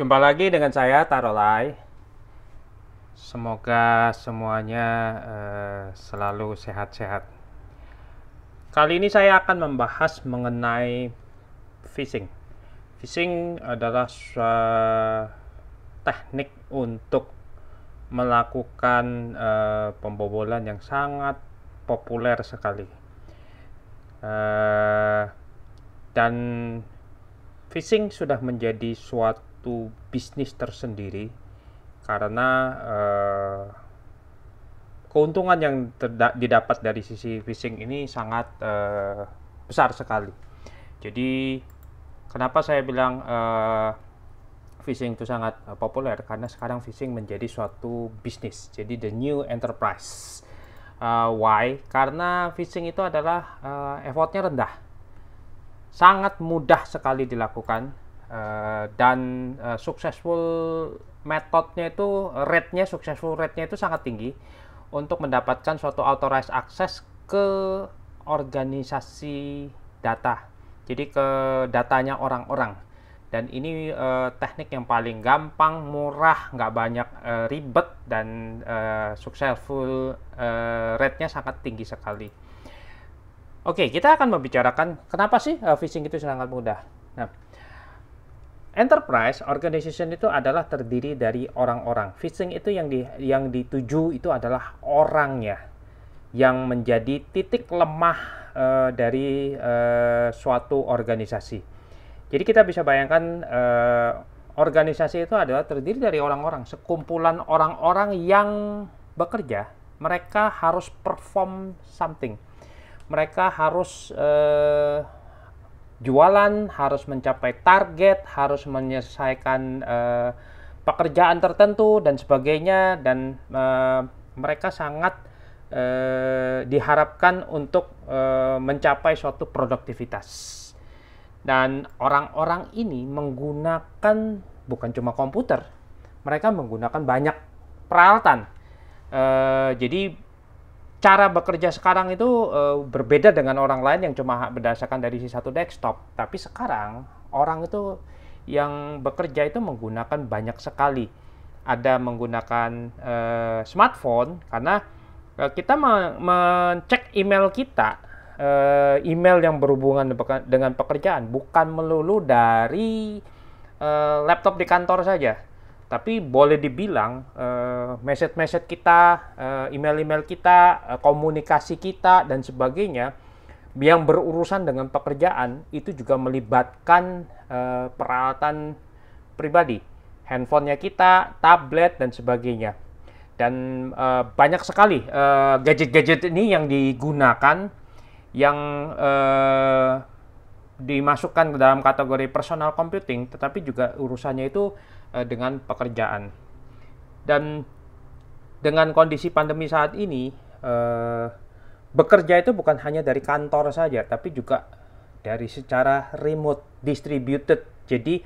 Jumpa lagi dengan saya Tarolai. Semoga semuanya uh, selalu sehat-sehat. Kali ini saya akan membahas mengenai fishing fishing adalah teknik untuk melakukan uh, pembobolan yang sangat populer sekali. Uh, dan fishing sudah menjadi suatu satu bisnis tersendiri karena uh, keuntungan yang didapat dari sisi fishing ini sangat uh, besar sekali. Jadi kenapa saya bilang uh, phishing itu sangat uh, populer karena sekarang fishing menjadi suatu bisnis. Jadi the new enterprise. Uh, why? Karena fishing itu adalah uh, effortnya rendah, sangat mudah sekali dilakukan Uh, dan uh, successful metodenya itu rate-nya successful rate-nya itu sangat tinggi untuk mendapatkan suatu authorized access ke organisasi data. Jadi ke datanya orang-orang. Dan ini uh, teknik yang paling gampang, murah, nggak banyak uh, ribet dan uh, successful uh, rate-nya sangat tinggi sekali. Oke, okay, kita akan membicarakan kenapa sih uh, phishing itu sangat mudah. Nah, Enterprise organization itu adalah terdiri dari orang-orang. Phishing itu yang di yang dituju itu adalah orangnya yang menjadi titik lemah uh, dari uh, suatu organisasi. Jadi kita bisa bayangkan uh, organisasi itu adalah terdiri dari orang-orang, sekumpulan orang-orang yang bekerja. Mereka harus perform something. Mereka harus uh, jualan, harus mencapai target, harus menyelesaikan uh, pekerjaan tertentu dan sebagainya dan uh, mereka sangat uh, diharapkan untuk uh, mencapai suatu produktivitas. Dan orang-orang ini menggunakan bukan cuma komputer, mereka menggunakan banyak peralatan. Uh, jadi cara bekerja sekarang itu uh, berbeda dengan orang lain yang cuma berdasarkan dari si satu desktop. Tapi sekarang orang itu yang bekerja itu menggunakan banyak sekali. Ada menggunakan uh, smartphone karena uh, kita mencek email kita, uh, email yang berhubungan dengan pekerjaan bukan melulu dari uh, laptop di kantor saja tapi boleh dibilang uh, message-message kita, uh, email-email kita, uh, komunikasi kita dan sebagainya yang berurusan dengan pekerjaan itu juga melibatkan uh, peralatan pribadi, handphonenya kita, tablet dan sebagainya. Dan uh, banyak sekali uh, gadget-gadget ini yang digunakan yang uh, dimasukkan ke dalam kategori personal computing, tetapi juga urusannya itu uh, dengan pekerjaan. Dan dengan kondisi pandemi saat ini, uh, bekerja itu bukan hanya dari kantor saja, tapi juga dari secara remote distributed. Jadi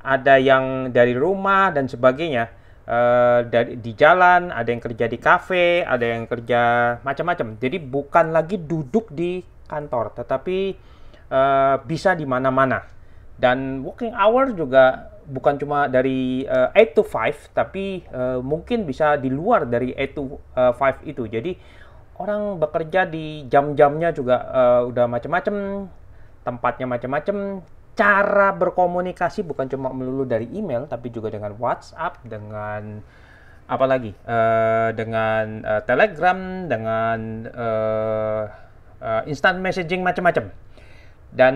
ada yang dari rumah dan sebagainya. Uh, dari di jalan, ada yang kerja di kafe, ada yang kerja macam-macam. Jadi bukan lagi duduk di kantor, tetapi uh, bisa di mana-mana. Dan working hour juga bukan cuma dari uh, eh, 8 to 5 tapi uh, mungkin bisa di luar dari 8 to uh, eh, 5 itu. Jadi orang bekerja di jam-jamnya juga uh, udah macam-macam, tempatnya macam-macam, cara berkomunikasi bukan cuma melulu dari email tapi juga dengan WhatsApp, dengan apalagi Uh, dengan uh, Telegram, dengan uh, uh, instant messaging macam-macam. Dan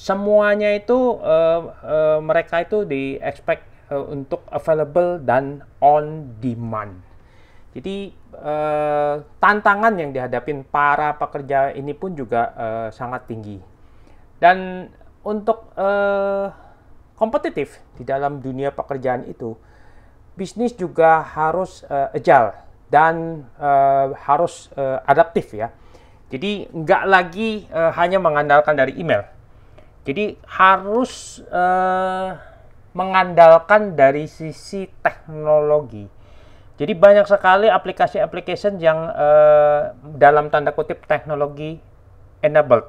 semuanya itu uh, uh, mereka itu di expect uh, untuk available dan on demand. Jadi uh, tantangan yang dihadapin para pekerja ini pun juga uh, sangat tinggi. Dan untuk uh, kompetitif di dalam dunia pekerjaan itu, bisnis juga harus uh, agile dan uh, harus uh, adaptif ya. Jadi nggak lagi uh, hanya mengandalkan dari email jadi harus eh, mengandalkan dari sisi teknologi. Jadi banyak sekali aplikasi aplikasi yang eh, dalam tanda kutip teknologi enabled.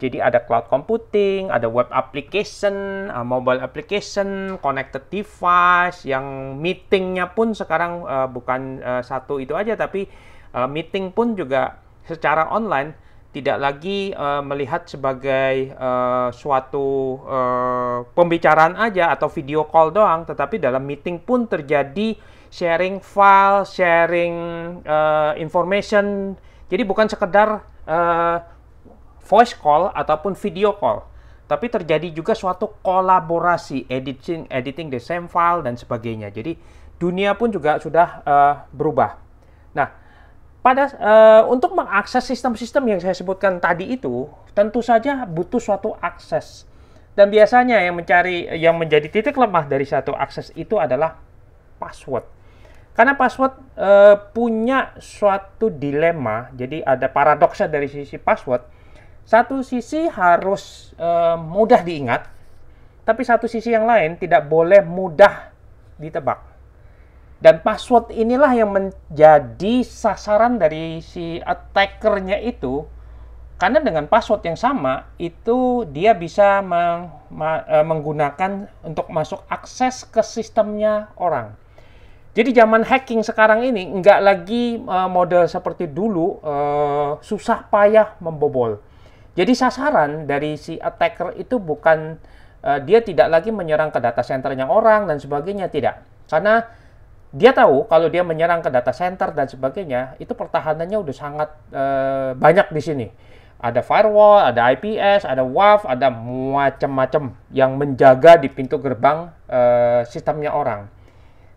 Jadi ada cloud computing, ada web application, eh, mobile application, connected device, yang meetingnya pun sekarang uh, bukan uh, satu itu aja, tapi uh, meeting pun juga secara online tidak lagi uh, melihat sebagai uh, suatu uh, pembicaraan aja atau video call doang, tetapi dalam meeting pun terjadi sharing file, sharing uh, information. Jadi bukan sekedar uh, voice call ataupun video call, tapi terjadi juga suatu kolaborasi editing editing the same file dan sebagainya. Jadi dunia pun juga sudah uh, berubah pada uh, untuk mengakses sistem-sistem yang saya sebutkan tadi itu tentu saja butuh suatu akses dan biasanya yang mencari yang menjadi titik lemah dari satu akses itu adalah password karena password uh, punya suatu dilema jadi ada paradoksnya dari sisi password satu sisi harus uh, mudah diingat tapi satu sisi yang lain tidak boleh mudah ditebak dan password inilah yang menjadi sasaran dari si attackernya itu. Karena dengan password yang sama, itu dia bisa meng, e, menggunakan untuk masuk akses ke sistemnya orang. Jadi zaman hacking sekarang ini nggak lagi uh, model seperti dulu uh, susah payah membobol. Jadi sasaran dari si attacker itu bukan uh, dia tidak lagi menyerang ke data centernya orang dan sebagainya tidak. Karena dia tahu kalau dia menyerang ke data center dan sebagainya, itu pertahanannya udah sangat e, banyak di sini. Ada firewall, ada IPS, ada WAF, ada macam-macam yang menjaga di pintu gerbang e, sistemnya orang.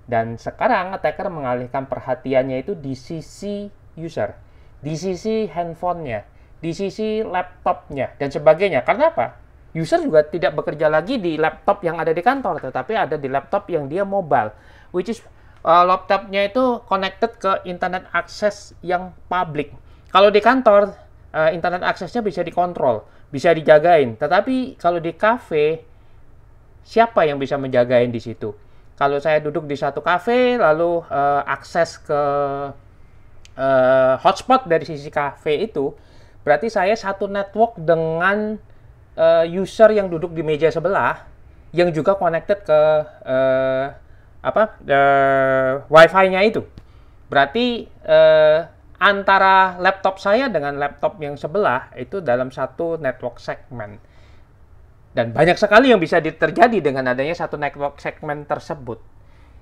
Dan sekarang attacker mengalihkan perhatiannya itu di sisi user, di sisi handphonenya, di sisi laptopnya, dan sebagainya. Karena apa? User juga tidak bekerja lagi di laptop yang ada di kantor, tetapi ada di laptop yang dia mobile, which is uh, laptopnya itu connected ke internet akses yang publik. Kalau di kantor, uh, internet aksesnya bisa dikontrol, bisa dijagain. Tetapi kalau di cafe, siapa yang bisa menjagain di situ? Kalau saya duduk di satu cafe, lalu uh, akses ke uh, hotspot dari sisi cafe itu, berarti saya satu network dengan uh, user yang duduk di meja sebelah, yang juga connected ke uh, apa uh, wifi-nya itu berarti uh, antara laptop saya dengan laptop yang sebelah itu dalam satu network segment dan banyak sekali yang bisa terjadi dengan adanya satu network segment tersebut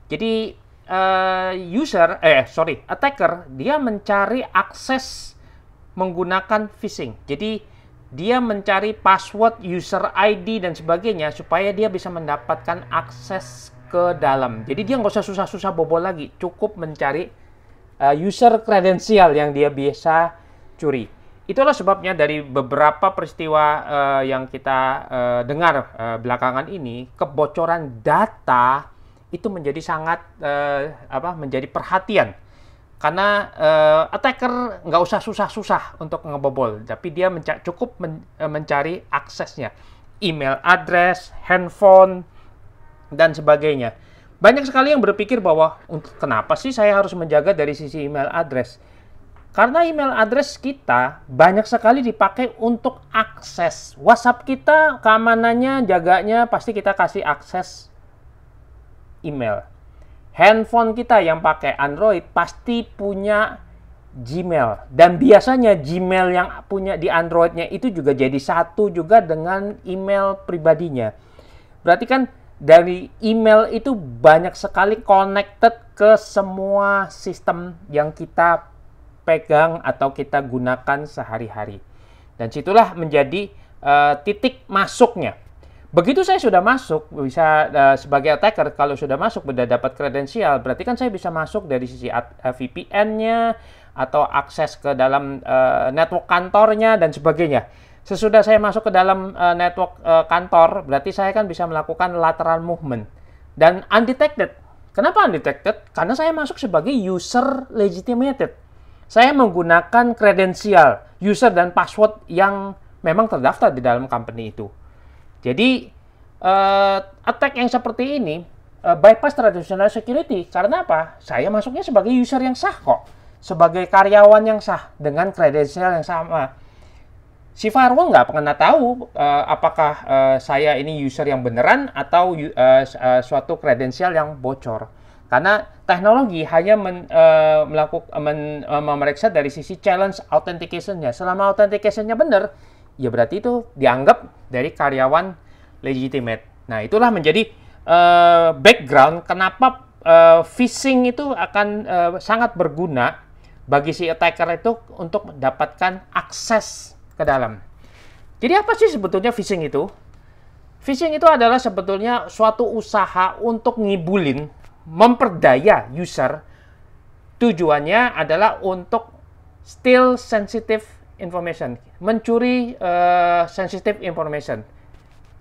jadi uh, user eh sorry attacker dia mencari akses menggunakan phishing jadi dia mencari password user ID dan sebagainya supaya dia bisa mendapatkan akses ke dalam. Jadi dia nggak usah susah-susah bobol lagi, cukup mencari uh, user kredensial yang dia bisa curi. Itulah sebabnya dari beberapa peristiwa uh, yang kita uh, dengar uh, belakangan ini, kebocoran data itu menjadi sangat uh, apa? menjadi perhatian. Karena uh, attacker nggak usah susah-susah untuk ngebobol, tapi dia menca cukup men mencari aksesnya, email address, handphone, dan sebagainya. Banyak sekali yang berpikir bahwa untuk kenapa sih saya harus menjaga dari sisi email address? Karena email address kita banyak sekali dipakai untuk akses. WhatsApp kita keamanannya, jaganya pasti kita kasih akses email. Handphone kita yang pakai Android pasti punya Gmail. Dan biasanya Gmail yang punya di Androidnya itu juga jadi satu juga dengan email pribadinya. Berarti kan dari email itu banyak sekali connected ke semua sistem yang kita pegang atau kita gunakan sehari-hari. Dan situlah menjadi uh, titik masuknya. Begitu saya sudah masuk, bisa uh, sebagai attacker kalau sudah masuk sudah dapat kredensial, berarti kan saya bisa masuk dari sisi eh, VPN-nya atau akses ke dalam uh, network kantornya dan sebagainya. Sesudah saya masuk ke dalam uh, network uh, kantor, berarti saya kan bisa melakukan lateral movement dan undetected. Kenapa undetected? Karena saya masuk sebagai user legitimated. Saya menggunakan kredensial, user dan password yang memang terdaftar di dalam company itu. Jadi uh, attack yang seperti ini uh, bypass traditional security karena apa? Saya masuknya sebagai user yang sah kok, sebagai karyawan yang sah dengan kredensial yang sama si firewall nggak pernah tahu uh, apakah uh, saya ini user yang beneran atau uh, uh, suatu kredensial yang bocor. Karena teknologi hanya men, uh, melakukan men, uh, memeriksa dari sisi challenge authentication-nya. Selama authentication-nya benar, ya berarti itu dianggap dari karyawan legitimate. Nah, itulah menjadi uh, background kenapa uh, phishing itu akan uh, sangat berguna bagi si attacker itu untuk mendapatkan akses ke dalam. Jadi apa sih sebetulnya phishing itu? Phishing itu adalah sebetulnya suatu usaha untuk ngibulin, memperdaya user. Tujuannya adalah untuk steal sensitive information, mencuri uh, sensitive information,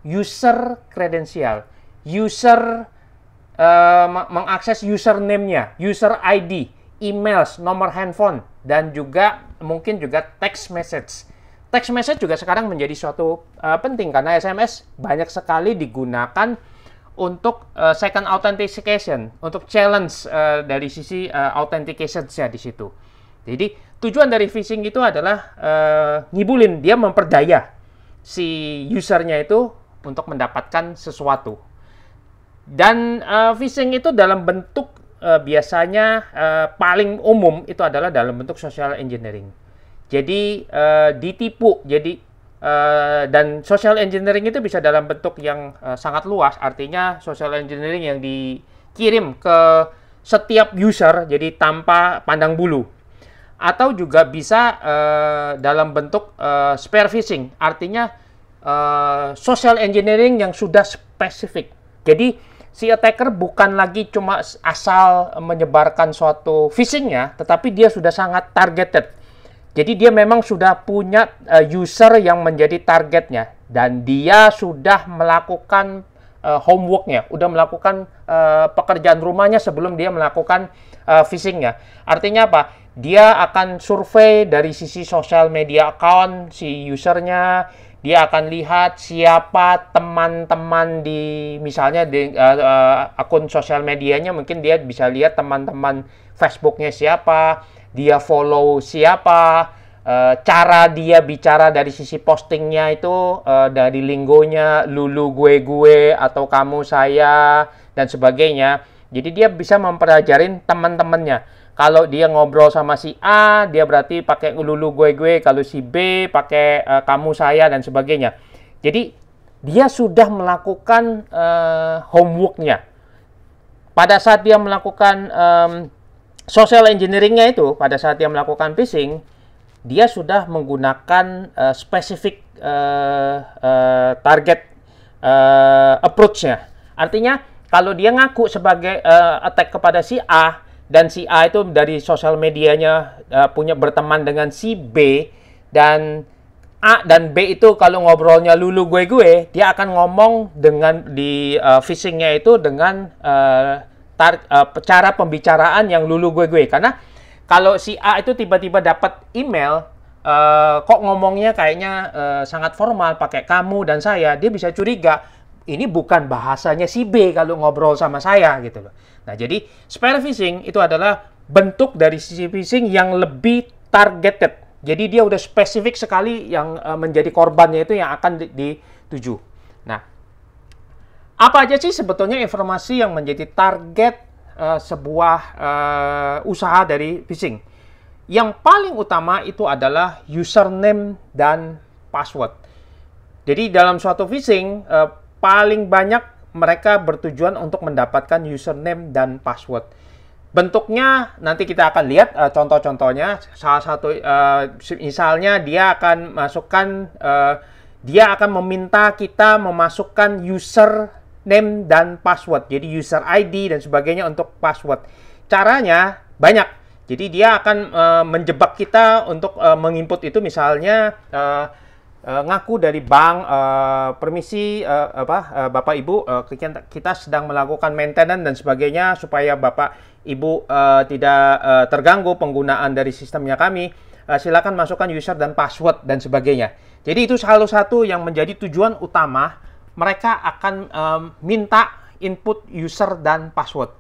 user kredensial, user uh, mengakses username-nya, user ID, emails, nomor handphone, dan juga mungkin juga text message text message juga sekarang menjadi suatu uh, penting karena SMS banyak sekali digunakan untuk uh, second authentication, untuk challenge uh, dari sisi uh, authentication ya di situ. Jadi tujuan dari phishing itu adalah uh, ngibulin, dia memperdaya si usernya itu untuk mendapatkan sesuatu. Dan uh, phishing itu dalam bentuk uh, biasanya uh, paling umum itu adalah dalam bentuk social engineering. Jadi uh, ditipu. Jadi Uh, dan social engineering itu bisa dalam bentuk yang uh, sangat luas. Artinya social engineering yang dikirim ke setiap user, jadi tanpa pandang bulu. Atau juga bisa uh, dalam bentuk uh, spare phishing, artinya uh, social engineering yang sudah spesifik. Jadi si attacker bukan lagi cuma asal menyebarkan suatu phishingnya, tetapi dia sudah sangat targeted jadi dia memang sudah punya eh, user yang menjadi targetnya dan dia sudah melakukan eh, homeworknya, sudah melakukan eh, pekerjaan rumahnya sebelum dia melakukan uh, phishingnya. Artinya apa? Dia akan survei dari sisi sosial media account si usernya, dia akan lihat siapa teman-teman di misalnya di uh, uh, akun sosial medianya mungkin dia bisa lihat teman-teman Facebooknya siapa dia follow siapa, eh, cara dia bicara dari sisi postingnya itu eh, dari linggonya lulu gue gue atau kamu saya dan sebagainya. Jadi dia bisa mempelajarin teman-temannya. Kalau dia ngobrol sama si A, dia berarti pakai lulu gue gue. Kalau si B pakai uh, kamu saya dan sebagainya. Jadi dia sudah melakukan uh, homeworknya. Pada saat dia melakukan um, social engineeringnya itu pada saat dia melakukan phishing dia sudah menggunakan uh, eh, spesifik uh, eh, uh, eh, target uh, approach-nya. Artinya kalau dia ngaku sebagai uh, attack kepada si A dan si A itu dari sosial medianya uh, punya berteman dengan si B dan A dan B itu kalau ngobrolnya lulu gue gue, dia akan ngomong dengan di uh, phishingnya itu dengan uh, tar, uh, cara pembicaraan yang lulu gue-gue karena kalau si A itu tiba-tiba dapat email uh, kok ngomongnya kayaknya uh, sangat formal pakai kamu dan saya dia bisa curiga ini bukan bahasanya si B kalau ngobrol sama saya gitu loh. Nah, jadi spare phishing itu adalah bentuk dari sisi phishing yang lebih targeted. Jadi dia udah spesifik sekali yang uh, menjadi korbannya itu yang akan dituju. Nah, apa aja sih sebetulnya informasi yang menjadi target uh, sebuah uh, usaha dari phishing? Yang paling utama itu adalah username dan password. Jadi dalam suatu phishing uh, eh, paling banyak mereka bertujuan untuk mendapatkan username dan password. Bentuknya nanti kita akan lihat uh, contoh-contohnya. Salah satu uh, misalnya dia akan masukkan uh, dia akan meminta kita memasukkan user name dan password. Jadi user ID dan sebagainya untuk password. Caranya banyak. Jadi dia akan uh, menjebak kita untuk uh, menginput itu misalnya uh, uh, ngaku dari bank uh, permisi uh, apa uh, Bapak Ibu uh, kita sedang melakukan maintenance dan sebagainya supaya Bapak Ibu uh, tidak uh, terganggu penggunaan dari sistemnya kami. Uh, silakan masukkan user dan password dan sebagainya. Jadi itu salah satu yang menjadi tujuan utama mereka akan um, minta input user dan password.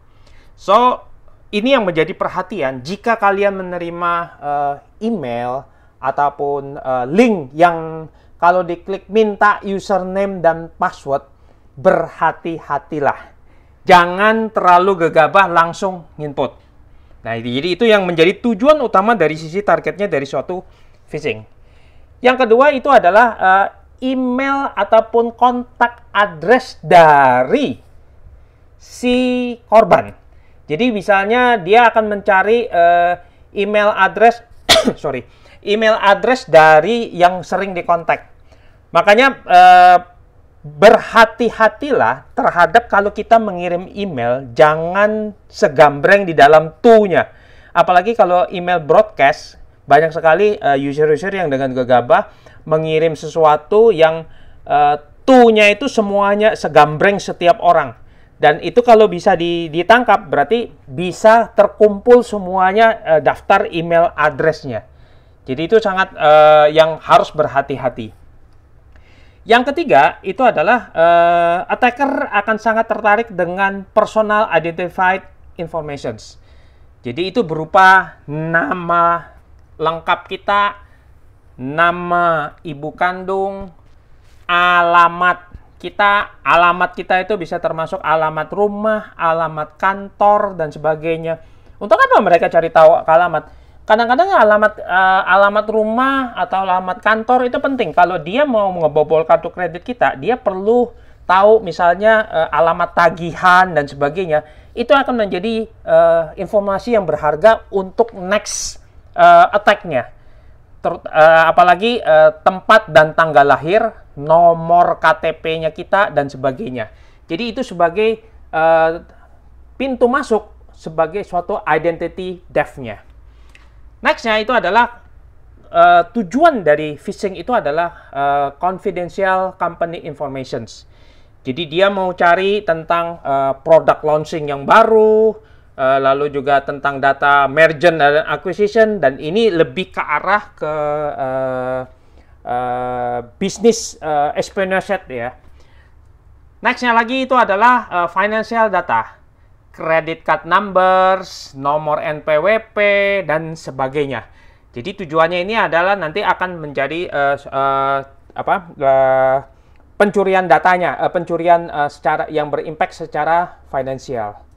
So, ini yang menjadi perhatian jika kalian menerima uh, email ataupun uh, link yang kalau diklik minta username dan password, berhati-hatilah. Jangan terlalu gegabah langsung input. Nah, jadi itu yang menjadi tujuan utama dari sisi targetnya dari suatu phishing. Yang kedua itu adalah uh, email ataupun kontak address dari si korban. Jadi misalnya dia akan mencari uh, email address sorry, email address dari yang sering dikontak. Makanya uh, berhati-hatilah terhadap kalau kita mengirim email, jangan segambreng di dalam tuhnya. Apalagi kalau email broadcast, banyak sekali eh, user-user yang dengan gegabah mengirim sesuatu yang uh, itu semuanya segambreng setiap orang. Dan itu kalau bisa ditangkap berarti bisa terkumpul semuanya uh, daftar email addressnya. Jadi itu sangat uh, yang harus berhati-hati. Yang ketiga itu adalah uh, attacker akan sangat tertarik dengan personal identified informations. Jadi itu berupa nama lengkap kita, nama ibu kandung, alamat kita, alamat kita itu bisa termasuk alamat rumah, alamat kantor, dan sebagainya. Untuk apa mereka cari tahu alamat? Kadang-kadang alamat uh, alamat rumah atau alamat kantor itu penting. Kalau dia mau ngebobol kartu kredit kita, dia perlu tahu misalnya uh, alamat tagihan dan sebagainya. Itu akan menjadi uh, informasi yang berharga untuk next uh, attack-nya. uh, apalagi uh, tempat dan tanggal lahir, nomor KTP-nya kita dan sebagainya. Jadi itu sebagai uh, pintu masuk sebagai suatu identity theft-nya. Next-nya itu adalah uh, tujuan dari phishing itu adalah uh, confidential company informations. Jadi dia mau cari tentang uh, produk launching yang baru, Eh, lalu juga tentang data merger dan acquisition dan ini lebih ke arah ke uh, uh, bisnis uh, ya. Nextnya lagi itu adalah uh, financial data, credit card numbers, nomor NPWP dan sebagainya. Jadi tujuannya ini adalah nanti akan menjadi uh, uh, apa uh, pencurian datanya, uh, pencurian uh, secara yang berimpact secara finansial.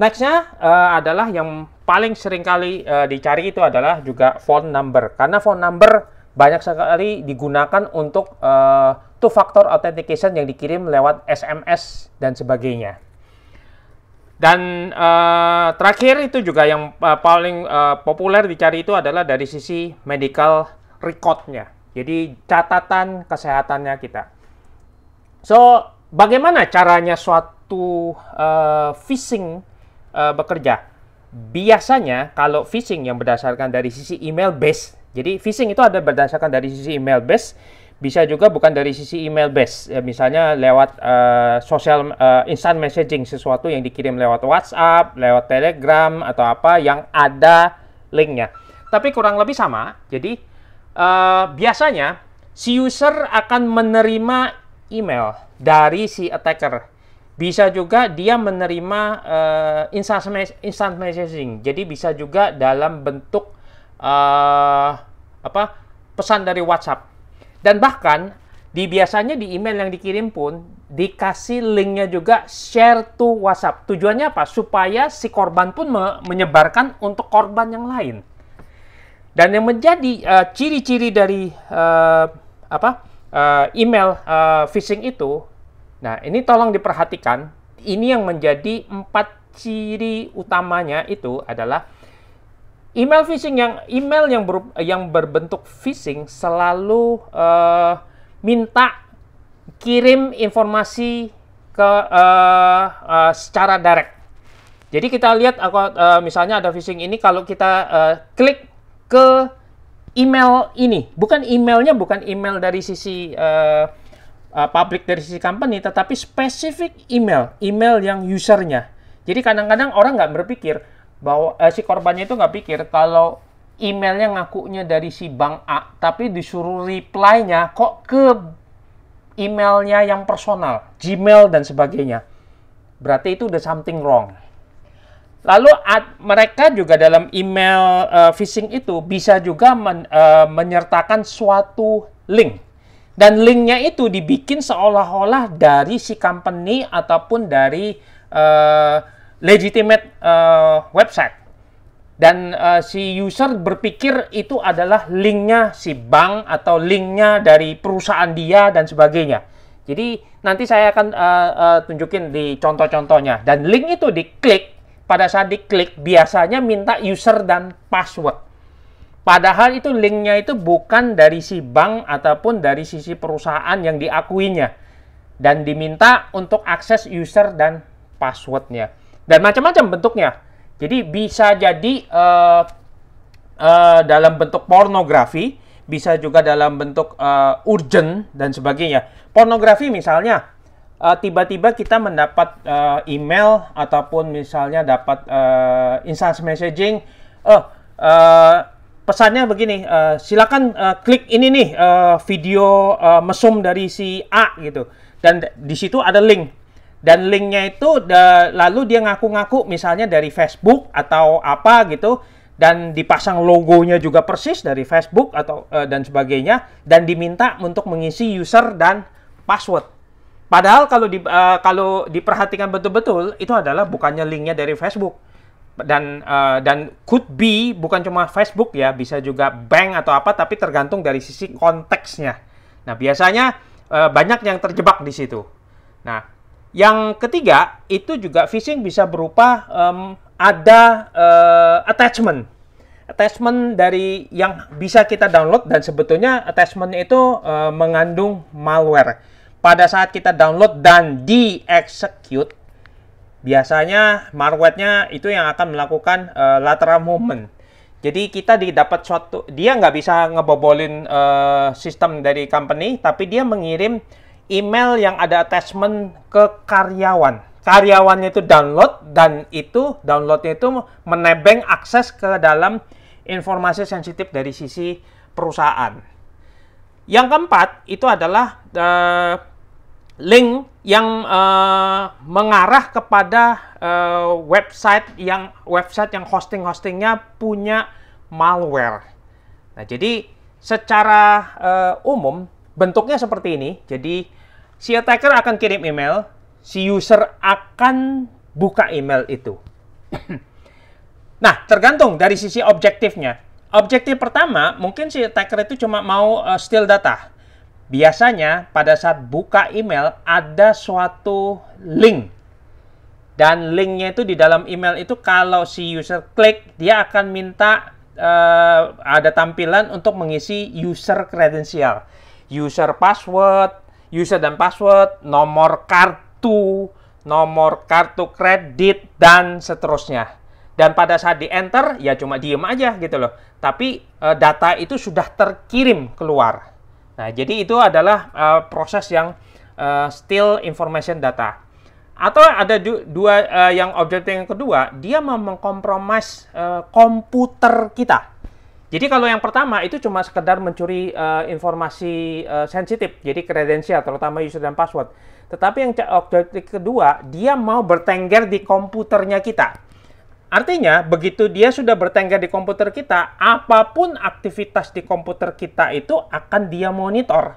Nextnya uh, adalah yang paling sering kali uh, dicari itu adalah juga phone number karena phone number banyak sekali digunakan untuk uh, eh, two factor authentication yang dikirim lewat SMS dan sebagainya. Dan uh, terakhir itu juga yang uh, paling uh, populer dicari itu adalah dari sisi medical recordnya Jadi catatan kesehatannya kita. So, bagaimana caranya suatu uh, phishing uh, bekerja. Biasanya kalau phishing yang berdasarkan dari sisi email base, jadi phishing itu ada berdasarkan dari sisi email base, bisa juga bukan dari sisi email base, ya, misalnya lewat uh, eh, social uh, eh, instant messaging sesuatu yang dikirim lewat WhatsApp, lewat Telegram atau apa yang ada linknya. Tapi kurang lebih sama. Jadi uh, biasanya si user akan menerima email dari si attacker bisa juga dia menerima uh, instant, instant messaging. Jadi bisa juga dalam bentuk uh, apa pesan dari WhatsApp. Dan bahkan di biasanya di email yang dikirim pun dikasih linknya juga share to WhatsApp. Tujuannya apa? Supaya si korban pun me menyebarkan untuk korban yang lain. Dan yang menjadi eh, ciri-ciri uh, dari uh, apa uh, email uh, phishing itu Nah, ini tolong diperhatikan. Ini yang menjadi empat ciri utamanya itu adalah email phishing yang email yang ber, yang berbentuk phishing selalu uh, minta kirim informasi ke uh, uh, secara direct. Jadi kita lihat aku uh, misalnya ada phishing ini kalau kita uh, klik ke email ini, bukan emailnya bukan email dari sisi uh, uh, public dari sisi company, tetapi spesifik email, email yang usernya. Jadi kadang-kadang orang nggak berpikir bahwa eh, si korbannya itu nggak pikir kalau emailnya ngakunya dari si bank A, tapi disuruh reply-nya kok ke emailnya yang personal, Gmail dan sebagainya. Berarti itu udah something wrong. Lalu ad, mereka juga dalam email uh, phishing itu bisa juga men, uh, menyertakan suatu link dan linknya itu dibikin seolah-olah dari si company ataupun dari uh, legitimate uh, website. Dan uh, si user berpikir itu adalah linknya si bank atau linknya dari perusahaan dia dan sebagainya. Jadi nanti saya akan uh, uh, tunjukin di contoh-contohnya. Dan link itu diklik, pada saat diklik biasanya minta user dan password. Padahal itu linknya itu bukan dari si bank ataupun dari sisi perusahaan yang diakuinya. Dan diminta untuk akses user dan passwordnya. Dan macam-macam bentuknya. Jadi bisa jadi uh, uh, dalam bentuk pornografi, bisa juga dalam bentuk uh, urgent dan sebagainya. Pornografi misalnya, tiba-tiba uh, kita mendapat uh, email ataupun misalnya dapat uh, instant messaging, oh, eh, uh, pesannya begini, uh, silakan uh, klik ini nih uh, video uh, mesum dari si A gitu. Dan di situ ada link. Dan linknya itu da, lalu dia ngaku-ngaku misalnya dari Facebook atau apa gitu dan dipasang logonya juga persis dari Facebook atau uh, dan sebagainya dan diminta untuk mengisi user dan password. Padahal kalau di, uh, kalau diperhatikan betul-betul itu adalah bukannya linknya dari Facebook dan uh, dan could be bukan cuma Facebook ya, bisa juga bank atau apa tapi tergantung dari sisi konteksnya. Nah, biasanya uh, banyak yang terjebak di situ. Nah, yang ketiga itu juga phishing bisa berupa um, ada uh, attachment. Attachment dari yang bisa kita download dan sebetulnya attachment itu uh, mengandung malware. Pada saat kita download dan di-execute biasanya marwetnya itu yang akan melakukan uh, lateral movement. Jadi kita didapat suatu dia nggak bisa ngebobolin uh, sistem dari company, tapi dia mengirim email yang ada attachment ke karyawan. Karyawannya itu download dan itu downloadnya itu menebeng akses ke dalam informasi sensitif dari sisi perusahaan. Yang keempat itu adalah uh, link yang uh, mengarah kepada uh, website yang website yang hosting-hostingnya punya malware. Nah, jadi secara uh, umum bentuknya seperti ini. Jadi si attacker akan kirim email, si user akan buka email itu. nah, tergantung dari sisi objektifnya. Objektif pertama, mungkin si attacker itu cuma mau uh, steal data Biasanya pada saat buka email ada suatu link. Dan linknya itu di dalam email itu kalau si user klik, dia akan minta uh, ada tampilan untuk mengisi user credential. User password, user dan password, nomor kartu, nomor kartu kredit, dan seterusnya. Dan pada saat di enter, ya cuma diem aja gitu loh. Tapi eh, data itu sudah terkirim keluar. Nah, jadi itu adalah uh, proses yang uh, still information data. Atau ada dua uh, yang objek yang kedua, dia mau mengkompromis uh, komputer kita. Jadi kalau yang pertama itu cuma sekedar mencuri uh, informasi uh, sensitif, jadi kredensial terutama user dan password. Tetapi yang objek kedua, dia mau bertengger di komputernya kita. Artinya, begitu dia sudah bertengger di komputer kita, apapun aktivitas di komputer kita itu akan dia monitor.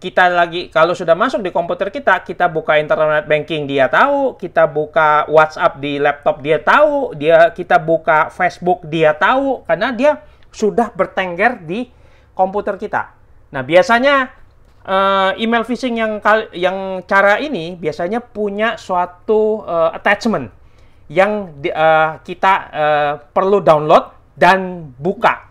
Kita lagi, kalau sudah masuk di komputer kita, kita buka internet banking dia tahu, kita buka WhatsApp di laptop dia tahu, dia kita buka Facebook dia tahu, karena dia sudah bertengger di komputer kita. Nah, biasanya eh, email phishing yang yang cara ini biasanya punya suatu eh, attachment yang di, uh, kita uh, perlu download dan buka.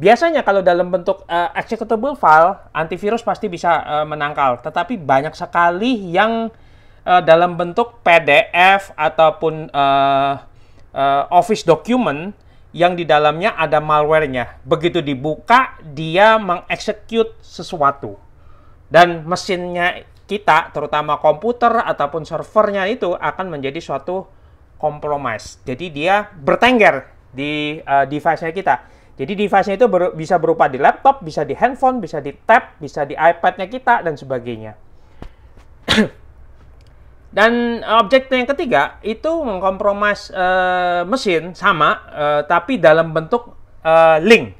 Biasanya kalau dalam bentuk uh, executable file, antivirus pasti bisa uh, menangkal. Tetapi banyak sekali yang uh, dalam bentuk PDF ataupun uh, uh, Office document yang di dalamnya ada malwarenya. Begitu dibuka, dia mengeksekut sesuatu. Dan mesinnya kita, terutama komputer ataupun servernya itu akan menjadi suatu kompromis. Jadi dia bertengger di uh, device-nya kita. Jadi device-nya itu ber bisa berupa di laptop, bisa di handphone, bisa di tab, bisa di iPad-nya kita dan sebagainya. dan objeknya yang ketiga itu mengkompromis uh, mesin sama uh, tapi dalam bentuk uh, link.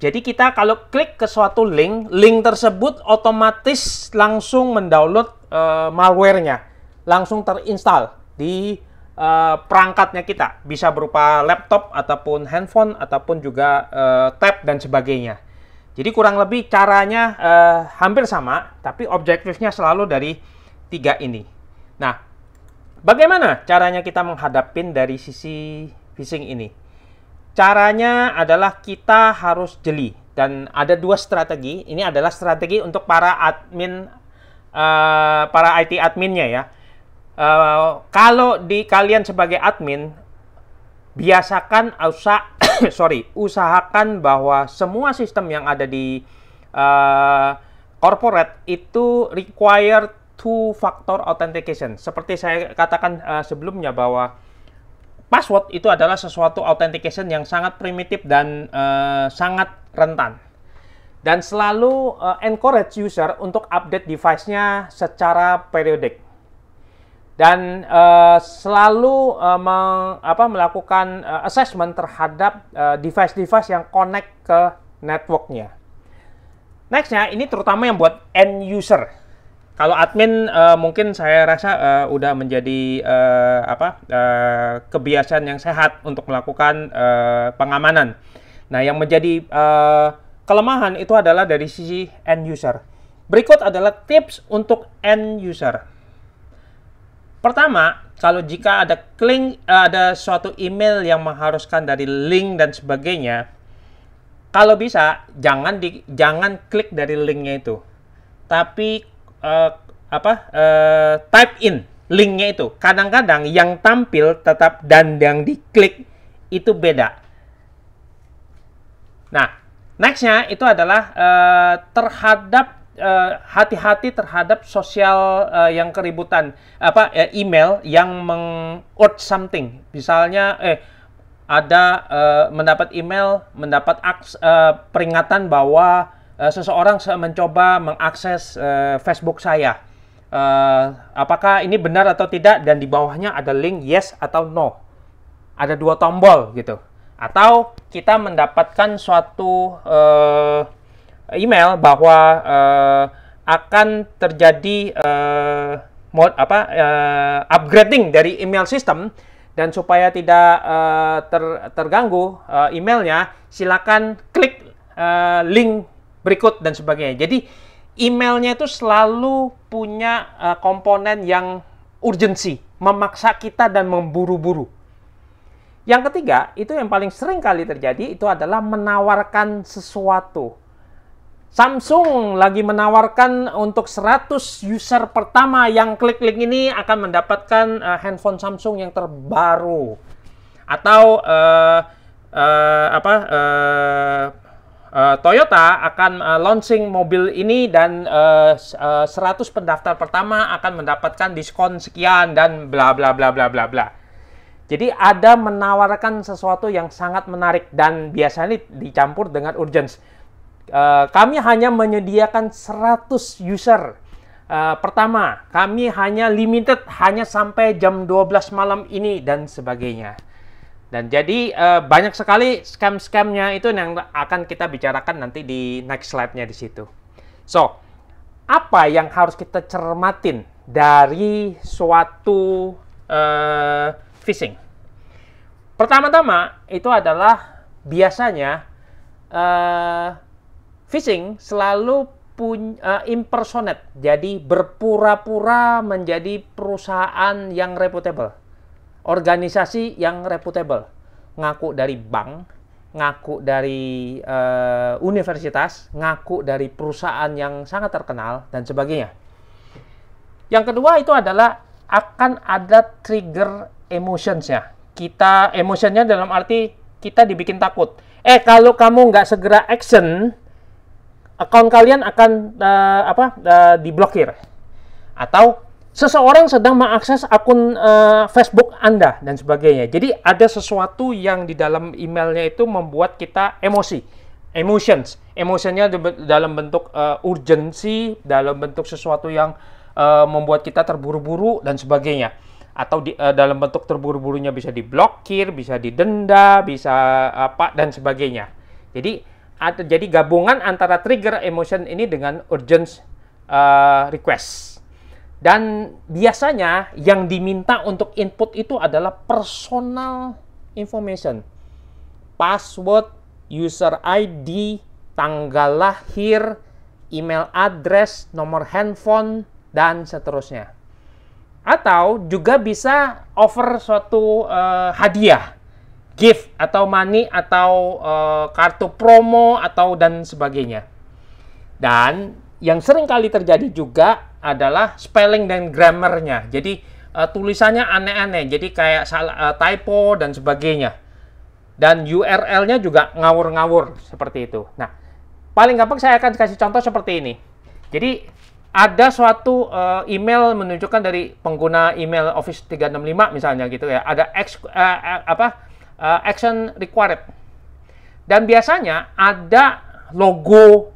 Jadi kita kalau klik ke suatu link, link tersebut otomatis langsung mendownload uh, malware-nya, langsung terinstall di Eh, perangkatnya kita bisa berupa laptop ataupun handphone ataupun juga uh, tab dan sebagainya. Jadi kurang lebih caranya uh, hampir sama, tapi objektifnya selalu dari tiga ini. Nah, bagaimana caranya kita menghadapin dari sisi phishing ini? Caranya adalah kita harus jeli dan ada dua strategi. Ini adalah strategi untuk para admin, uh, para IT adminnya ya. Eh, kalau di kalian sebagai admin biasakan usah, sorry usahakan bahwa semua sistem yang ada di uh, corporate itu require two factor authentication. Seperti saya katakan uh, sebelumnya bahwa password itu adalah sesuatu authentication yang sangat primitif dan uh, sangat rentan. Dan selalu uh, encourage user untuk update device-nya secara periodik dan uh, selalu uh, meng, apa, melakukan uh, assessment terhadap device-device uh, yang connect ke networknya. Nextnya ini terutama yang buat end user. Kalau admin uh, mungkin saya rasa uh, udah menjadi uh, apa uh, kebiasaan yang sehat untuk melakukan uh, pengamanan. Nah yang menjadi uh, kelemahan itu adalah dari sisi end user. Berikut adalah tips untuk end user. Pertama, kalau jika ada link eh, ada suatu email yang mengharuskan dari link dan sebagainya, kalau bisa jangan di jangan klik dari linknya itu, tapi uh, apa uh, type in linknya itu. Kadang-kadang yang tampil tetap dan yang diklik itu beda. Nah, nextnya itu adalah uh, terhadap Eh, hati-hati uh, terhadap sosial uh, yang keributan apa uh, email yang mengout something misalnya eh ada uh, mendapat email mendapat uh, peringatan bahwa uh, seseorang mencoba mengakses uh, Facebook saya uh, apakah ini benar atau tidak dan di bawahnya ada link yes atau no ada dua tombol gitu atau kita mendapatkan suatu uh, email bahwa uh, akan terjadi uh, mod apa uh, upgrading dari email system dan supaya tidak uh, ter, terganggu uh, emailnya silakan klik uh, link berikut dan sebagainya jadi emailnya itu selalu punya uh, komponen yang urgensi memaksa kita dan memburu-buru yang ketiga itu yang paling sering kali terjadi itu adalah menawarkan sesuatu Samsung lagi menawarkan untuk 100 user pertama yang klik link ini akan mendapatkan uh, handphone Samsung yang terbaru atau uh, uh, apa uh, uh, Toyota akan uh, launching mobil ini dan uh, uh, 100 pendaftar pertama akan mendapatkan diskon sekian dan bla bla bla bla bla bla. Jadi ada menawarkan sesuatu yang sangat menarik dan biasanya dicampur dengan urgensi Eh, kami hanya menyediakan 100 user. Uh, pertama, kami hanya limited hanya sampai jam 12 malam ini dan sebagainya. Dan jadi uh, banyak sekali scam-scamnya itu yang akan kita bicarakan nanti di next slide-nya di situ. So, apa yang harus kita cermatin dari suatu uh, phishing? Pertama-tama itu adalah biasanya uh, Fishing selalu punya uh, eh, impersonate, jadi berpura-pura menjadi perusahaan yang reputable, organisasi yang reputable, ngaku dari bank, ngaku dari uh, universitas, ngaku dari perusahaan yang sangat terkenal dan sebagainya. Yang kedua itu adalah akan ada trigger emotionsnya. Kita emotionnya dalam arti kita dibikin takut. Eh kalau kamu nggak segera action, account kalian akan uh, apa uh, diblokir atau seseorang sedang mengakses akun uh, Facebook Anda dan sebagainya. Jadi ada sesuatu yang di dalam emailnya itu membuat kita emosi, emotions, emosinya dalam bentuk uh, urgensi, dalam bentuk sesuatu yang uh, membuat kita terburu-buru dan sebagainya. Atau di, uh, dalam bentuk terburu-burunya bisa diblokir, bisa didenda, bisa apa dan sebagainya. Jadi atau jadi gabungan antara trigger emotion ini dengan urgent uh, request. Dan biasanya yang diminta untuk input itu adalah personal information. Password, user ID, tanggal lahir, email address, nomor handphone, dan seterusnya. Atau juga bisa offer suatu uh, hadiah gift atau money atau uh, kartu promo atau dan sebagainya. Dan yang sering kali terjadi juga adalah spelling dan grammarnya. Jadi uh, tulisannya aneh-aneh, jadi kayak salah, uh, typo dan sebagainya. Dan URL-nya juga ngawur-ngawur seperti itu. Nah, paling gampang saya akan kasih contoh seperti ini. Jadi ada suatu uh, email menunjukkan dari pengguna email Office 365 misalnya gitu ya, ada uh, apa uh, action required. Dan biasanya ada logo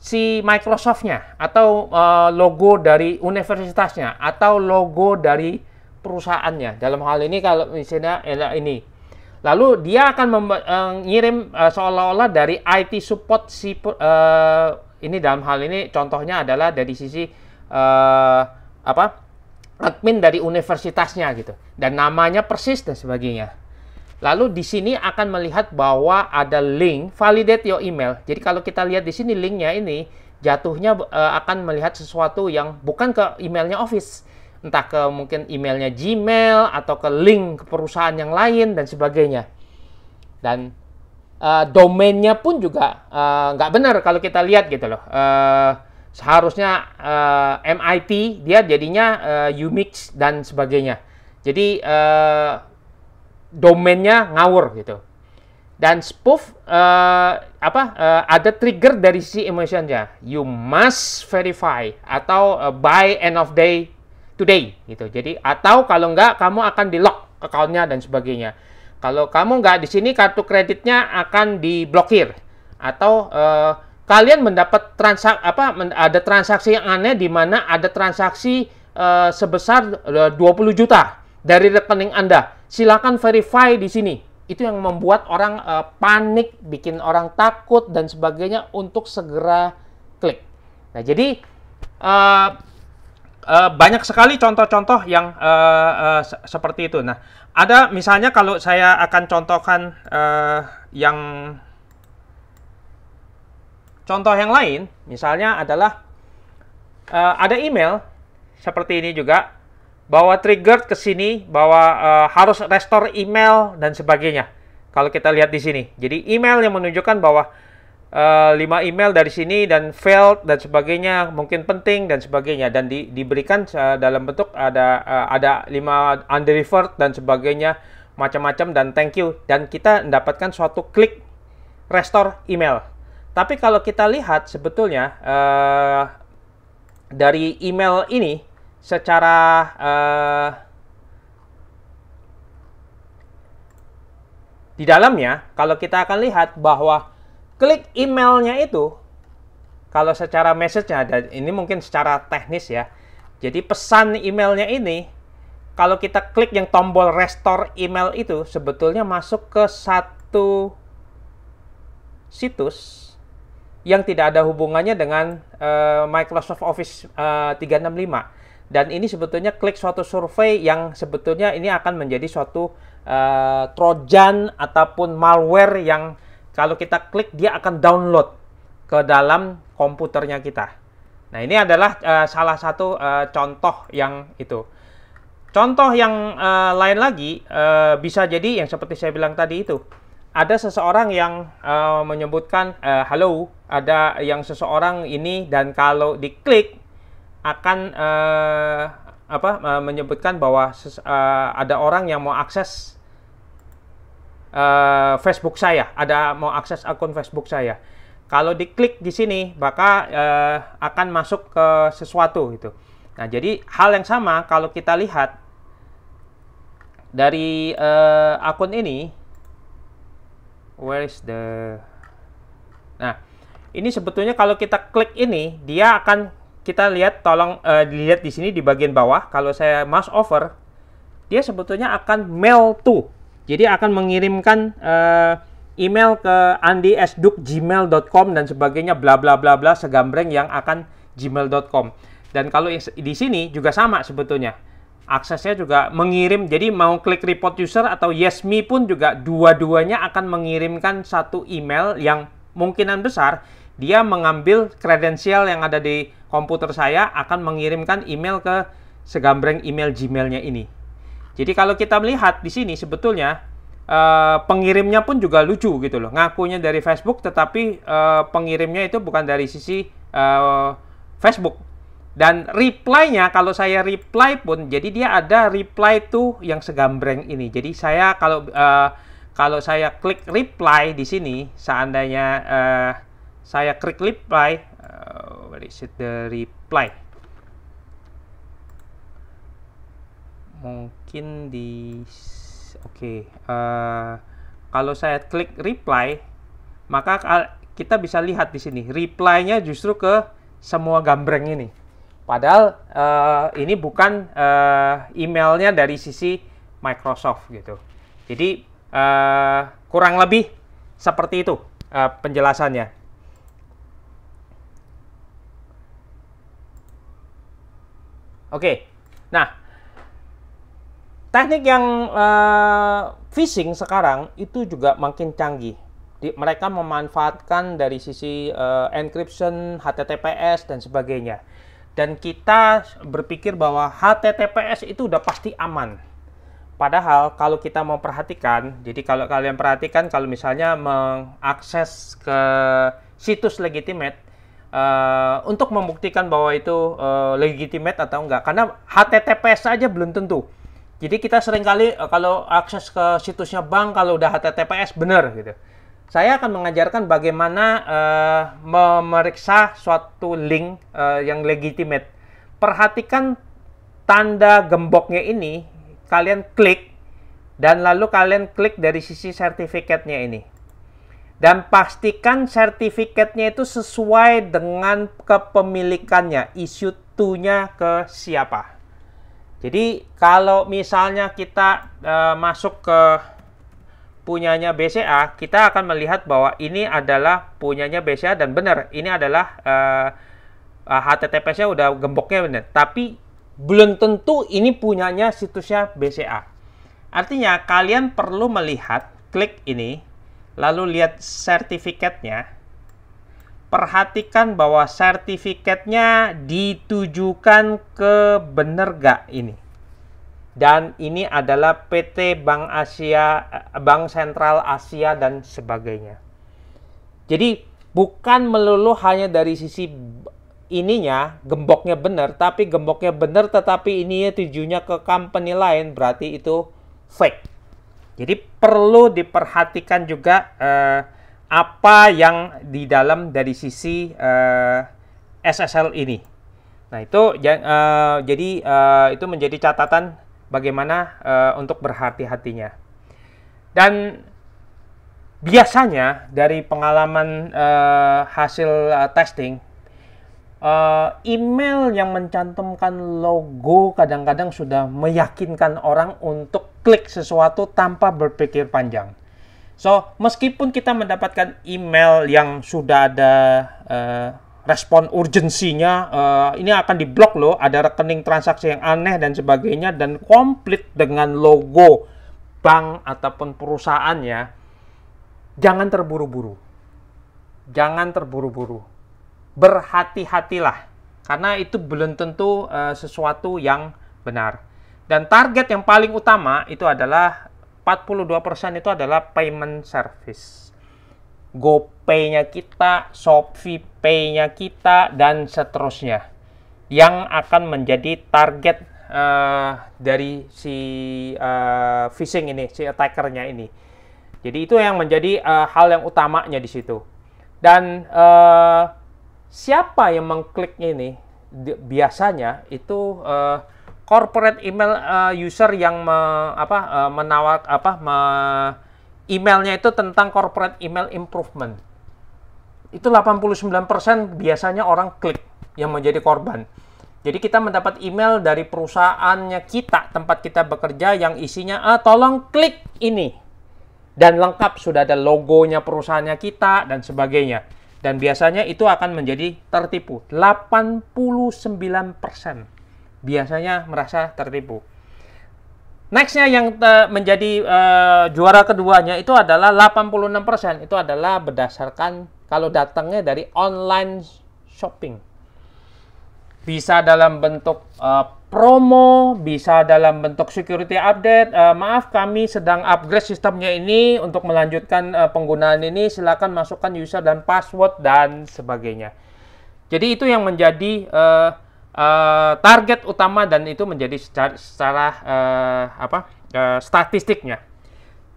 si Microsoft-nya atau uh, logo dari universitasnya atau logo dari perusahaannya. Dalam hal ini kalau misalnya ini. Lalu dia akan mengirim eh, uh, seolah-olah dari IT support si uh, ini dalam hal ini contohnya adalah dari sisi uh, apa? admin dari universitasnya gitu dan namanya persis dan sebagainya. Lalu di sini akan melihat bahwa ada link validate your email. Jadi kalau kita lihat di sini linknya ini jatuhnya uh, akan melihat sesuatu yang bukan ke emailnya Office, entah ke mungkin emailnya Gmail atau ke link ke perusahaan yang lain dan sebagainya. Dan uh, domainnya pun juga uh, benar kalau kita lihat gitu loh. Uh, seharusnya uh, MIT dia jadinya uh, UMix dan sebagainya. Jadi uh, domainnya ngawur gitu. Dan spoof uh, apa uh, ada trigger dari si emotionnya. You must verify atau uh, by end of day today gitu. Jadi atau kalau nggak kamu akan di lock accountnya dan sebagainya. Kalau kamu nggak di sini kartu kreditnya akan diblokir atau uh, kalian mendapat transak apa ada transaksi yang aneh di mana ada transaksi uh, sebesar 20 juta dari rekening Anda silakan verify di sini. Itu yang membuat orang uh, panik, bikin orang takut dan sebagainya untuk segera klik. Nah, jadi uh, uh, banyak sekali contoh-contoh yang uh, uh, seperti itu. Nah, ada misalnya kalau saya akan contohkan uh, yang contoh yang lain, misalnya adalah uh, ada email seperti ini juga bawa trigger ke sini, bahwa uh, eh, harus restore email dan sebagainya. Kalau kita lihat di sini, jadi email yang menunjukkan bahwa uh, eh, 5 email dari sini dan failed dan sebagainya mungkin penting dan sebagainya dan di, diberikan uh, dalam bentuk ada uh, ada 5 undelivered dan sebagainya macam-macam dan thank you dan kita mendapatkan suatu klik restore email. Tapi kalau kita lihat sebetulnya uh, dari email ini secara uh, di dalamnya kalau kita akan lihat bahwa klik emailnya itu kalau secara message-nya ada ini mungkin secara teknis ya. Jadi pesan emailnya ini kalau kita klik yang tombol restore email itu sebetulnya masuk ke satu situs yang tidak ada hubungannya dengan uh, Microsoft Office uh, eh, 365. Dan ini sebetulnya klik suatu survei yang sebetulnya ini akan menjadi suatu uh, trojan ataupun malware yang kalau kita klik dia akan download ke dalam komputernya kita. Nah, ini adalah uh, salah satu uh, contoh yang itu. Contoh yang uh, lain lagi uh, bisa jadi yang seperti saya bilang tadi itu ada seseorang yang uh, menyebutkan uh, halo ada yang seseorang ini dan kalau diklik akan uh, apa uh, menyebutkan bahwa uh, ada orang yang mau akses uh, Facebook saya, ada mau akses akun Facebook saya. Kalau diklik di sini, maka uh, akan masuk ke sesuatu gitu. Nah, jadi hal yang sama kalau kita lihat dari uh, akun ini, where is the Nah, ini sebetulnya kalau kita klik ini, dia akan kita lihat tolong uh, dilihat di sini di bagian bawah kalau saya mouse over dia sebetulnya akan mail to jadi akan mengirimkan uh, email ke andysduk@gmail.com dan sebagainya bla bla bla bla segambreng yang akan gmail.com dan kalau di sini juga sama sebetulnya aksesnya juga mengirim jadi mau klik report user atau yes me pun juga dua-duanya akan mengirimkan satu email yang mungkinan besar dia mengambil kredensial yang ada di komputer saya akan mengirimkan email ke segambreng email Gmailnya ini. Jadi kalau kita melihat di sini sebetulnya eh, pengirimnya pun juga lucu gitu loh. Ngakunya dari Facebook tetapi eh, pengirimnya itu bukan dari sisi eh, Facebook. Dan reply-nya kalau saya reply pun jadi dia ada reply to yang segambreng ini. Jadi saya kalau eh, kalau saya klik reply di sini seandainya eh, saya klik reply uh, reply mungkin di oke okay. uh, kalau saya klik reply maka kita bisa lihat di sini reply-nya justru ke semua gambreng ini padahal uh, ini bukan uh, emailnya dari sisi Microsoft gitu jadi uh, kurang lebih seperti itu uh, penjelasannya Oke. Nah, teknik yang uh, phishing sekarang itu juga makin canggih. Di, mereka memanfaatkan dari sisi uh, encryption, HTTPS dan sebagainya. Dan kita berpikir bahwa HTTPS itu udah pasti aman. Padahal kalau kita mau perhatikan, jadi kalau kalian perhatikan kalau misalnya mengakses ke situs legitimate uh, untuk membuktikan bahwa itu uh, legitimate atau enggak. Karena HTTPS aja belum tentu. Jadi kita seringkali uh, kalau akses ke situsnya bank kalau udah HTTPS benar gitu. Saya akan mengajarkan bagaimana uh, memeriksa suatu link uh, yang legitimate. Perhatikan tanda gemboknya ini, kalian klik dan lalu kalian klik dari sisi sertifikatnya ini dan pastikan sertifikatnya itu sesuai dengan kepemilikannya, issue to-nya ke siapa. Jadi kalau misalnya kita e, masuk ke punyanya BCA, kita akan melihat bahwa ini adalah punyanya BCA dan benar, ini adalah e, e HTTPS-nya udah gemboknya benar. Tapi belum tentu ini punyanya situsnya BCA. Artinya kalian perlu melihat klik ini lalu lihat sertifikatnya perhatikan bahwa sertifikatnya ditujukan ke bener gak ini dan ini adalah PT Bank Asia Bank Sentral Asia dan sebagainya jadi bukan melulu hanya dari sisi ininya gemboknya benar tapi gemboknya benar tetapi ini tujuannya ke company lain berarti itu fake jadi perlu diperhatikan juga eh, apa yang di dalam dari sisi eh, SSL ini. Nah itu eh, jadi eh, itu menjadi catatan bagaimana eh, untuk berhati-hatinya. Dan biasanya dari pengalaman eh, hasil eh, testing uh, email yang mencantumkan logo kadang-kadang sudah meyakinkan orang untuk klik sesuatu tanpa berpikir panjang. So, meskipun kita mendapatkan email yang sudah ada uh, respon urgensinya, uh, ini akan diblok loh, ada rekening transaksi yang aneh dan sebagainya, dan komplit dengan logo bank ataupun perusahaannya, jangan terburu-buru. Jangan terburu-buru. Berhati-hatilah, karena itu belum tentu uh, sesuatu yang benar. Dan target yang paling utama itu adalah 42% itu adalah payment service. GoPay-nya kita, Shopee Pay-nya kita, dan seterusnya. Yang akan menjadi target uh, dari si uh, phishing ini, si attacker-nya ini. Jadi itu yang menjadi uh, hal yang utamanya di situ. Dan uh, siapa yang mengklik ini biasanya itu uh, corporate email uh, user yang me, apa uh, menawar apa me, emailnya itu tentang corporate email improvement. Itu 89% biasanya orang klik yang menjadi korban. Jadi kita mendapat email dari perusahaannya kita, tempat kita bekerja yang isinya, ah, tolong klik ini. Dan lengkap, sudah ada logonya perusahaannya kita, dan sebagainya. Dan biasanya itu akan menjadi tertipu. 89% biasanya merasa tertipu. Nextnya yang menjadi e, juara keduanya itu adalah 86% itu adalah berdasarkan kalau datangnya dari online shopping. Bisa dalam bentuk e, promo, bisa dalam bentuk security update. E, maaf kami sedang upgrade sistemnya ini untuk melanjutkan e, penggunaan ini silakan masukkan user dan password dan sebagainya. Jadi itu yang menjadi uh, Eh, target utama dan itu menjadi secara, secara uh, apa uh, statistiknya.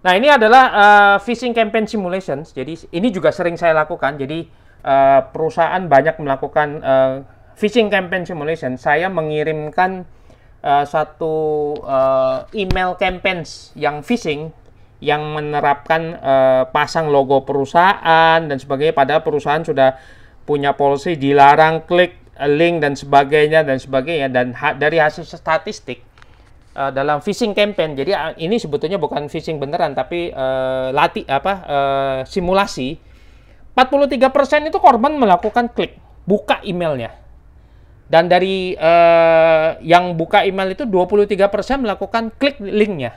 Nah ini adalah uh, phishing campaign simulations. Jadi ini juga sering saya lakukan. Jadi uh, perusahaan banyak melakukan uh, phishing campaign simulation. Saya mengirimkan uh, satu uh, email campaigns yang phishing yang menerapkan uh, pasang logo perusahaan dan sebagainya. Padahal perusahaan sudah punya polisi dilarang klik Eh, link dan sebagainya dan sebagainya dan ha dari hasil statistik uh, dalam phishing campaign. Jadi uh, ini sebetulnya bukan phishing beneran tapi uh, lati apa uh, simulasi 43% itu korban melakukan klik buka emailnya. Dan dari uh, yang buka email itu 23% melakukan klik linknya.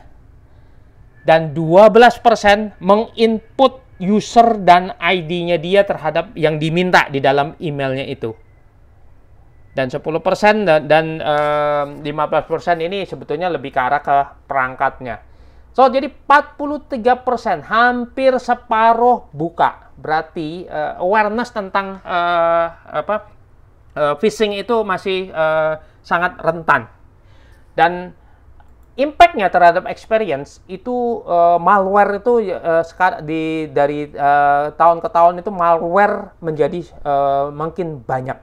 Dan 12% menginput user dan ID-nya dia terhadap yang diminta di dalam emailnya itu dan 10% dan, dan uh, 15% ini sebetulnya lebih ke arah ke perangkatnya. So, jadi 43% hampir separuh buka. Berarti uh, awareness tentang uh, apa uh, phishing itu masih uh, sangat rentan. Dan impactnya terhadap experience itu uh, malware itu uh, di dari uh, tahun ke tahun itu malware menjadi uh, makin banyak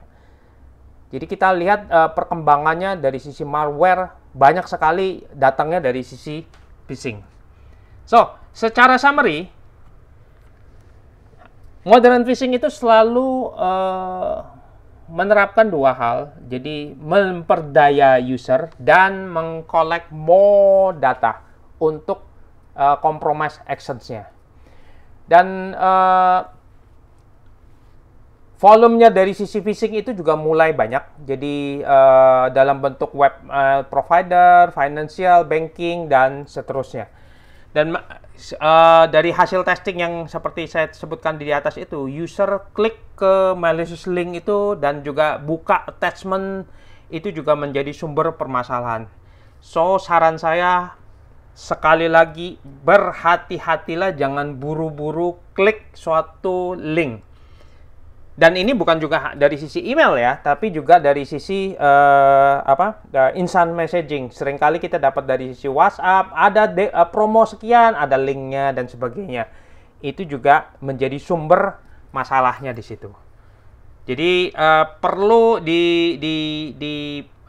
jadi kita lihat uh, perkembangannya dari sisi malware banyak sekali datangnya dari sisi phishing. So, secara summary, modern phishing itu selalu uh, menerapkan dua hal. Jadi memperdaya user dan mengkolek more data untuk uh, compromise actions Dan uh, Volumenya dari sisi phishing itu juga mulai banyak. Jadi uh, dalam bentuk web uh, provider, financial, banking dan seterusnya. Dan uh, dari hasil testing yang seperti saya sebutkan di atas itu, user klik ke malicious link itu dan juga buka attachment itu juga menjadi sumber permasalahan. So saran saya sekali lagi berhati-hatilah jangan buru-buru klik suatu link dan ini bukan juga dari sisi email ya, tapi juga dari sisi uh, apa uh, instant messaging. Seringkali kita dapat dari sisi WhatsApp, ada de, uh, promo sekian, ada linknya dan sebagainya. Itu juga menjadi sumber masalahnya di situ. Jadi uh, perlu di di di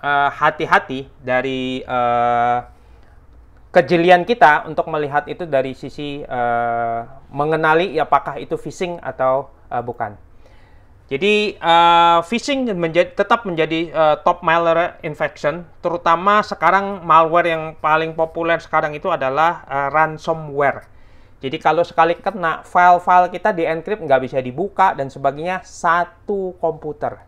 hati hati-hati dari uh, kejelian kita untuk melihat itu dari sisi uh, mengenali apakah itu phishing atau uh, bukan. Jadi uh, phishing menjadi, tetap menjadi uh, top malware infection, terutama sekarang malware yang paling populer sekarang itu adalah uh, ransomware. Jadi kalau sekali kena file-file kita dienkrip nggak bisa dibuka dan sebagainya satu komputer.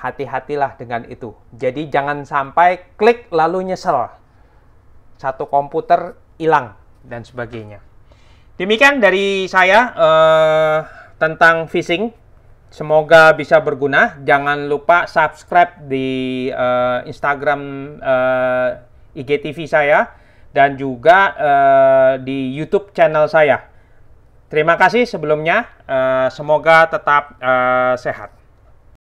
Hati-hatilah dengan itu. Jadi jangan sampai klik lalu nyesel. Satu komputer hilang dan sebagainya. Demikian dari saya uh, tentang phishing. Semoga bisa berguna. Jangan lupa subscribe di uh, Instagram uh, eh, IGTV saya dan juga uh, di YouTube channel saya. Terima kasih sebelumnya. Uh, semoga tetap uh, sehat.